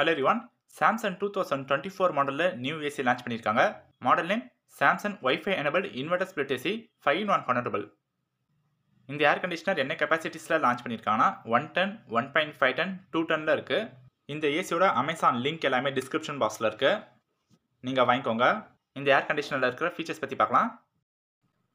hello ரிவான் Samsung two thousand twenty four மாடலில் new AC launch பண்ணியிருக்காங்க model name Samsung wifi enable inverter split AC five in one convertible இந்த air conditioner என்ன கெப்பாசிட்டிஸில் லான்ச் பண்ணியிருக்காங்கன்னா one ton one point five ton two டனில் இருக்குது இந்த ஏசியோட அமேசான் லிங்க் எல்லாமே டிஸ்கிரிப்ஷன் பாக்ஸில் இருக்குது நீங்கள் வாங்கிக்கோங்க இந்த ஏர் கண்டிஷனரில் இருக்கிற ஃபீச்சர்ஸ் பற்றி பார்க்கலாம்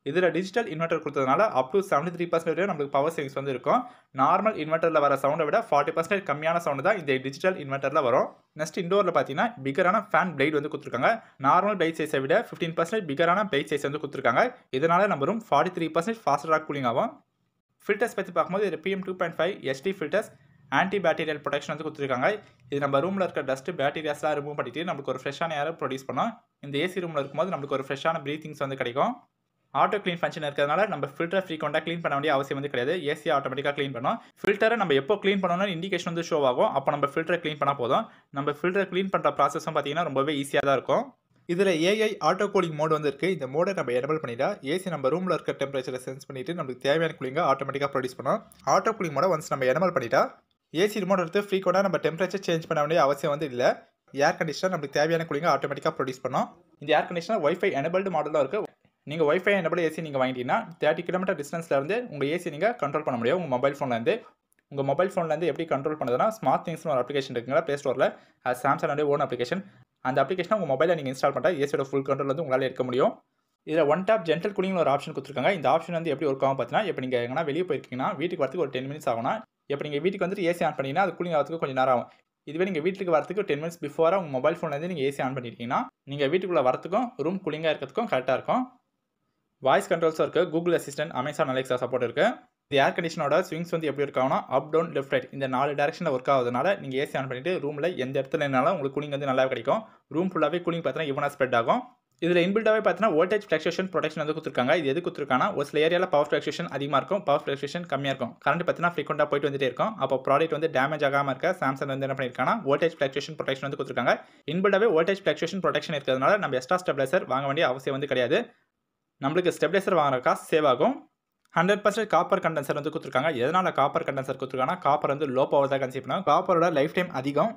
இதில் டிஜிட்டல் இன்வெர்டர் கொடுத்ததுனால up to seventy three percent வரையும் நம்மளுக்கு பவர் சேவிங்ஸ் வந்து இருக்கும் நார்மல் இன்வெர்டரில் வர சவுண்டை விட ஃபார்ட்டி பர்சன்டேஜ் கம்மியான சவுண்டு தான் இந்த டிஜிட்டல் இன்வெர்டரில் வரும் நெக்ஸ்ட் இண்டோரில் பார்த்தீங்கன்னா பிகரான ஃபேன் பிளேட் வந்து கொடுத்துருக்காங்க நார்மல் பிளேட் சைஸை விட ஃபிஃப்டீன் பர்சன்டேஜ் பிகரான பிளேட் சைஸ் வந்து கொடுத்துருக்காங்க இதனால் நம்ம ரூம் ஃபார்ட்டி த்ரீ பர்சன்டேஜ் ஃபாஸ்டராக கூலிங் ஆகும் ஃபில்டர்ஸ் பற்றி பார்க்கும்போது இது PM two point five SD filters anti bacterial protection வந்து கொடுத்துருக்காங்க இது நம்ம ரூமில் இருக்க டஸ்ட் பேக்டீரியாஸ்லாம் ரிமூவ் பண்ணிட்டு நம்மளுக்கு ஒரு ஃப்ரெஷ்ஷான ஏரை ப்ரொடியூஸ் பண்ணோம் இந்த ஏசி ரூமில் இருக்கும்போது நம்மளுக்கு ஒரு ஃப்ரெஷ்ஷான ப்ரீத்திங்ஸ் வந்து கிடைக்கும் ஆட்டோ க்ளீன் ஃபங்க்ஷன் இருக்கிறதுனால நம்ம ஃபில்டர் ஃப்ரீக்வெண்ட்டாக க்ளீன் பண்ண வேண்டிய அவசியம் வந்து கிடையாது ஏசி ஆட்டோமேட்டிக்காக க்ளீன் பண்ணுவோம் ஃபில்டரை நம்ம எப்போ க்ளீன் பண்ணணும்னு இண்டிகேஷன் வந்து ஷோ ஆகும் அப்போ நம்ம ஃபில்டரை க்ளீன் பண்ணால் போதும் நம்ம ஃபில்டரை க்ளீன் பண்ணுற ப்ராசஸும் பார்த்தீங்கன்னா ரொம்பவே ஈஸியாக தான் இருக்கும் இதில் ஏஐ ஆட்டோ கூலிங் மோட் வந்து இருக்குது இந்த மோடை நம்ம எனபிள் பண்ணிட்டா ஏசி நம்ம ரூமில் இருக்க டெம்பரேச்சரை சென்ஸ் பண்ணிவிட்டு நம்மளுக்கு தேவையான கூலிங்கை ஆட்டோமேட்டிக்காக ப்ரொடியூஸ் பண்ணோம் ஆட்டோ கூலிங் மோடை ஒன்ஸ் நம்ம எனபிள் பண்ணிட்டா ஏசி ரிமோட் எடுத்து ஃப்ரீக்வெண்ட்டாக நம்ம டெம்பரேச்சர் சேஞ்ச் பண்ண வேண்டிய அவசியம் வந்து இல்லை ஏர் கண்டிஷனர் நம்மளுக்கு தேவையான கூலிங்கை ஆட்டோமேட்டிக்காக ப்ரொடியூஸ் பண்ணோம் இந்த ஏர் கண்டிஷனர் ஒய்ஃபை எனபிள்டு மாடலாக இருக்குது நீங்கள் ஒய்ஃபை என்னபடி ஏசி நீங்கள் வாங்கிட்டீங்கன்னா தேர்ட்டி கிலோமீட்டர் டிஸ்டன்ஸில் இருந்து உங்கள் ஏசி நீங்கள் கண்ட்ரோல் பண்ண முடியும் உங்கள் மொபைல் ஃபோன்லேருந்து உங்கள் மொபைல் ஃபோன்லேருந்து எப்படி கண்ட்ரோல் பண்ணுறதுனா ஸ்மார்ட் திங்ஸ்னு ஒரு அப்ளிகேஷன் இருக்குங்களா ப்ளே ஸ்டோரில் அது சாம்சங்கோடைய ஓன் அப்ளிகேஷன் அந்த அப்ளிகேஷனை உங்கள் மொபைலில் நீங்கள் இன்ஸ்டால் பண்ணால் ஏசியோட ஃபுல் கண்ட்ரோல் வந்து உங்களால் இருக்க முடியும் இதில் ஒன் டேப் ஜென்டல் கூலிங்னு ஒரு ஆப்ஷன் கொடுத்துருக்காங்க இந்த ஆப்ஷன் வந்து எப்படி ஒர்க் ஆகும் பார்த்தீங்கன்னா இப்போ நீங்கள் எங்கன்னா வெளியே போயிருக்கீங்கன்னா வீட்டுக்கு வரத்துக்கு ஒரு டென் மினிட்ஸ் ஆகும்னா இப்போ நீங்கள் வீட்டுக்கு வந்துட்டு ஏசி ஆன் பண்ணிங்கன்னா அது கூலிங் ஆகிறதுக்கு கொஞ்சம் நேரம் ஆகும் இதுவே நீங்கள் வீட்டுக்கு வரத்துக்கு டென் மினிட்ஸ் பிஃபோராக உங்கள் மொபைல் ஃபோன்லேருந்து நீங்கள் ஏசி ஆன் பண்ணிட்டீங்கன்னா நீங்கள் வீட்டுக்குள்ளே வரத்துக்கும் ரூம் கூலிங்காக இருக்கிறதுக்கும் கரெக்டாக இருக்கும் வாய்ஸ் கண்ட்ரோல்ஸும் இருக்குது Google assistant Amazon Alexa support இருக்குது இந்த ஏர் கண்டிஷனோட ஸ்விங்ஸ் வந்து எப்படி இருக்காங்கன்னா அப் டவுன் லெஃப்ட் ரைட் இந்த நாலு டேரக்ஷனில் ஒர்க் ஆகுதுனால நீங்கள் ஏசி ஆன் பண்ணிவிட்டு ரூமில் எந்த இடத்துல இருந்தாலும் உங்களுக்கு கூலிங் வந்து நல்லா கிடைக்கும் ரூம் ஃபுல்லாகவே கூலிங் பார்த்தீங்கன்னா இவனாக ஸ்ப்ரெட் ஆகும் இதில் இன்பில்டாகவே பார்த்தீங்கன்னா வோல்டேஜ் ஃப்ளக்ஷேஷன் ப்ரொடெக்ஷன் வந்து கொடுத்துருக்காங்க இது எது கொடுத்துருக்காங்க ஒரு சில ஏரியாவில் பவர் ஃப்ளக்ஷேஷன் அதிகமாக இருக்கும் பவர் ஃப்ளக்ஷேஷன் கம்மியாக இருக்கும் கரண்ட் பார்த்தீங்கன்னா ஃப்ரீக்வெண்ட்டாக போயிட்டு வந்துட்டே இருக்கும் அப்போ ப்ராடக்ட் வந்து டேமேஜ் ஆகாமல் இருக்க சாம்சங் வந்து என்ன பண்ணியிருக்காங்க வோல்டேஜ் ஃப்ளக்ஷேஷன் ப்ரொடெக்ஷன் வந்து கொடுத்துருக்காங்க இன்பில்டாகவே வோல்டேஜ் ஃப்ளக்ஷேஷன் ப்ரொடெக்ஷன் இருக்கிறதுனால நம்ம எஸ்ட்ரா ஸ்டெப்லைசர் வாங்க வேண்டிய அவசியம் வந்து கிடையாது நம்மளுக்கு ஸ்டெபிலைசர் வாங்குற காசு சேவ் ஆகும் ஹண்ட்ரட் பர்சன்ட் காப்பர் கண்டென்சர் வந்து கொடுத்துருக்காங்க எதனால் காப்பர் கண்டென்சர் கொடுத்துருக்காங்கன்னா காப்பர் வந்து லோ பவர் தான் கன்சியூம் பண்ணுவோம் காப்பரோட லைஃப் டைம் அதிகம்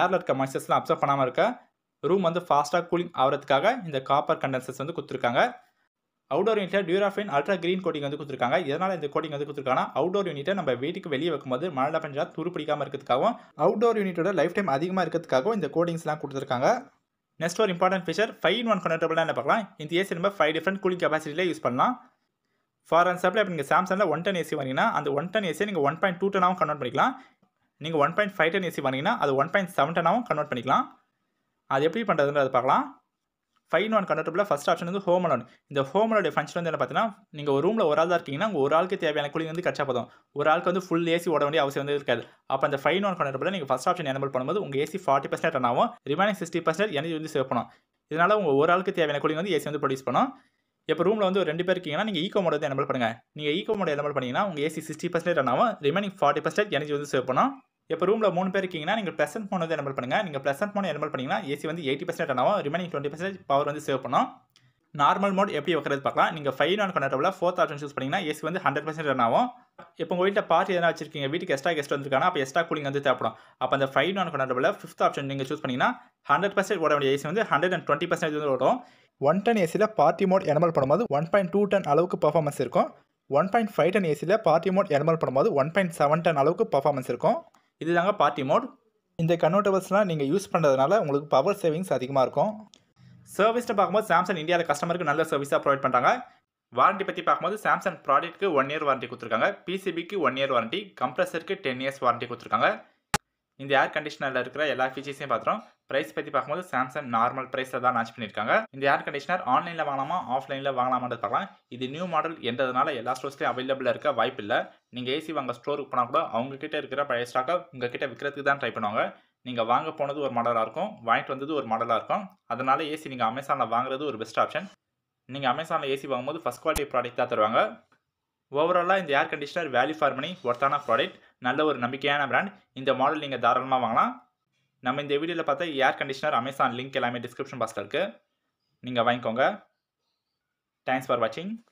ஏரில் இருக்க மச்சஸ்லாம் அப்சர்வ் பண்ணாமல் இருக்க ரூம் வந்து ஃபாஸ்ட்டாக கூலிங் ஆகிறதுக்காக இந்த காப்பர் கண்டென்சர்ஸ் வந்து கொடுத்துருக்காங்க அவுடோர் யூனிட்ல டியூராஃபின் அல்ட்ரா கிரீன் கோட்டிங் வந்து கொடுத்துருக்காங்க இதனால் இந்த கோட்டிங் வந்து கொடுத்துருக்காங்க அவுடோர் யூனிட்டை நம்ம வீட்டுக்கு வெளியே வைக்கும்போது மழை பஞ்சா துரு பிடிக்காமல் இருக்கிறதுக்காகவும் அவுடோர் யூனிட்டோட லைஃப் டைம் அதிகமாக இருக்கிறதுக்காகவும் இந்த கோட்டிங்ஸ்லாம் கொடுத்துருக்காங்க நெக்ஸ்ட் ஒரு important feature five in one கனெக்டபிள்னா என்ன பார்க்கலாம் இந்த ஏசி நம்ம ஃபைவ் டிஃப்ரெண்ட் கூலிங் கெப்பாசிட்டியில் யூஸ் பண்ணலாம் ஃபார் எக்ஸாம்பிள் இப்போ நீங்கள் சாம்சங்கில் ஒன் டென் ஏசி வாங்கினா அந்த ஒன் டென் ஏசியை நீங்கள் ஒன் பாயிண்ட் டூ டனாகவும் கன்வெர்ட் பண்ணிக்கலாம் நீங்கள் one point five ton AC வாங்கினா அது ஒன் பாயிண்ட் செவன் டனாகவும் கன்வெர்ட் பண்ணிக்கலாம் அது எப்படி பண்ணுறதுன்றது பார்க்கலாம் ஃபைன் ஒன் கண்டக்டபிளில் ஃபஸ்ட் ஆப்ஷன் வந்து ஹோம் லோன் இந்த ஹோம் லோனுடைய ஃபங்க்ஷன் வந்து என்ன பார்த்தீங்கன்னா நீங்கள் ஒரு ரூமில் ஒரு ஆள் தான் இருக்கீங்கன்னா உங்கள் ஒரு ஆளுக்கு தேவையான கூலிங் வந்து கிடச்சா போதும் ஒரு ஆளுக்கு வந்து ஃபுல் ஏசி ஓட வேண்டிய அவசியம் வந்து இருக்காது அப்போ அந்த ஃபைன் ஒன் கண்டக்டபிளில் நீங்கள் ஃபஸ்ட் ஆப்ஷன் எனபிள் பண்ணும்போது உங்கள் ஏசி ஃபார்ட்டி பர்சன்ட் ரன் ஆகும் ரிமைனிங் சிக்ஸ்டி பர்சன்ட் எனர்ஜி வந்து சேவ் பண்ணும் இதனால் உங்கள் ஒரு ஆளுக்கு தேவையான கூலிங் வந்து ஏசி வந்து ப்ரொடியூஸ் பண்ணும் இப்போ ரூமில் வந்து ஒரு ரெண்டு பேர் இருக்கீங்கன்னா நீங்கள் ஈகோ மோட் வந்து எனபிள் பண்ணுங்கள் நீங்கள் ஈகோ மோட் எனபிள் பண்ணிங்கன்னா உங்கள் ஏசி சிக்ஸ்டி பர்சன்ட் ரன் ஆகும் ரிமைனிங் ஃபார்ட்டி பர்சன்ட் எனர்ஜி வந்து சேவ் பண்ணும் இப்போ ரூமில் மூணு பேர் இருக்கீங்கன்னா நீங்கள் ப்ளசன்ட் மோன் வந்து எனபிள் பண்ணுங்கள் நீங்கள் ப்ளசன்ட் ஃபோன் எனபிள் பண்ணிங்கன்னா ஏசி வந்து எயிட்டி பர்சன்ட் ஆகும் ரிமைனிங் டுவெண்ட்டி பர்சன்ட் பவர் வந்து சேவ் பண்ணும் நார்மல் மோட் எப்படி வைக்கிறது பார்க்கலாம் நீங்கள் ஃபைவ் நான் கண்டபிளில் ஃபோர்த் ஆப்ஷன் சூஸ் பண்ணிங்கன்னா ஏசி வந்து ஹண்ட்ரட் பர்சன்ட் ரன் ஆகும் இப்போ உங்கள் வீட்டில் பார்ட்டி எதனா வச்சிருக்கீங்க வீட்டுக்கு எக்ஸ்ட்ரா கெஸ்ட் வந்துருக்காங்க அப்போ எக்ஸ்ட்ரா கூலிங் வந்து தேவைப்படும் அப்போ அந்த ஃபைவ் நான் கண்டபிளில் ஃபிஃப்த் ஆப்ஷன் நீங்கள் சூஸ் பண்ணிங்கன்னா ஹண்ட்ரட் பர்சன்ட் ஓட வேண்டிய ஏசி வந்து ஹண்ட்ரட் அண்ட் டுவெண்ட்டி பர்சன்டேஜ் வந்து ஓடும் ஒன் ஏசியில் பார்ட்டி மோட் எனமல் பண்ணும்போது ஒன் பாயிண்ட் டூ டென் அளவுக்கு பர்ஃபார்மன்ஸ் இருக்கும் ஒன் பாயிண்ட் ஃபைவ் டன் ஏசியில் பார்ட்டி மோட் எனமல் பண்ணும்போது ஒன் பாயிண்ட் செவன் டன் அளவுக்கு பர்ஃபார்மன்ஸ் இருக்கும் இது தாங்க பார்ட்டி மோட் இந்த கன்வெர்ட்டபிள்ஸ்லாம் நீங்கள் யூஸ் பண்ணுறதுனால உங்களுக்கு பவர் சேவிங்ஸ் அதிகமாக இருக்கும் சர்வீஸ்ட்டை பார்க்கும்போது சாம்சங் இந்தியாவில் கஸ்டமருக்கு நல்ல சர்வீஸாக ப்ரொவைட் பண்ணுறாங்க வாரண்ட்டி பற்றி பார்க்கும்போது சாம்சங் ப்ராடக்ட்க்கு ஒன் இயர் வாரண்டி கொடுத்துருக்காங்க பிசிபிக்கு ஒன் இயர் வாரண்டி கம்ப்ரஸருக்கு டென் இயர்ஸ் வாரண்ட்டி கொடுத்துருக்காங்க இந்த ஏர் கண்டிஷனரில் இருக்கிற எல்லா ஃபீச்சர்ஸையும் பார்த்துறோம் ப்ரைஸ் பற்றி பார்க்கும்போது சாம்சங் நார்மல் ப்ரைஸில் தான் லான்ச் பண்ணியிருக்காங்க இந்த ஏர் கண்டிஷனர் ஆன்லைனில் வாங்கலாமா ஆஃப்லைனில் வாங்கலாமான்னு பார்க்கலாம் இது நியூ மாடல் என்றதுனால எல்லா ஸ்டோர்ஸ்லேயும் அவைலபிளாக இருக்க வாய்ப்பு இல்லை நீங்கள் ஏசி வாங்க ஸ்டோருக்கு போனால் கூட அவங்கக்கிட்ட இருக்கிற பழைய ஸ்டாக்கை உங்ககிட்ட விற்கிறதுக்கு தான் ட்ரை பண்ணுவாங்க நீங்கள் வாங்க போனது ஒரு மாடலாக இருக்கும் வாங்கிட்டு வந்தது ஒரு மாடலாக இருக்கும் அதனால் ஏசி நீங்கள் அமேசானில் வாங்குறது ஒரு பெஸ்ட் ஆப்ஷன் நீங்கள் அமேசானில் ஏசி வாங்கும்போது ஃபஸ்ட் குவாலிட்டி ப்ராடக்ட் தான் தருவாங்க ஓவராலாக இந்த air conditioner value for money ஒர்த்தான ப்ராடக்ட் நல்ல ஒரு நம்பிக்கையான பிராண்ட் இந்த மாடல் நீங்கள் தாராளமாக வாங்கலாம் நம்ம இந்த வீடியோவில் பார்த்தா ஏர் கண்டிஷனர் அமேசான் லிங்க் எல்லாமே டிஸ்கிரிப்ஷன் பாக்ஸில் இருக்குது நீங்கள் வாங்கிக்கோங்க தேங்க்ஸ் ஃபார் வாட்சிங்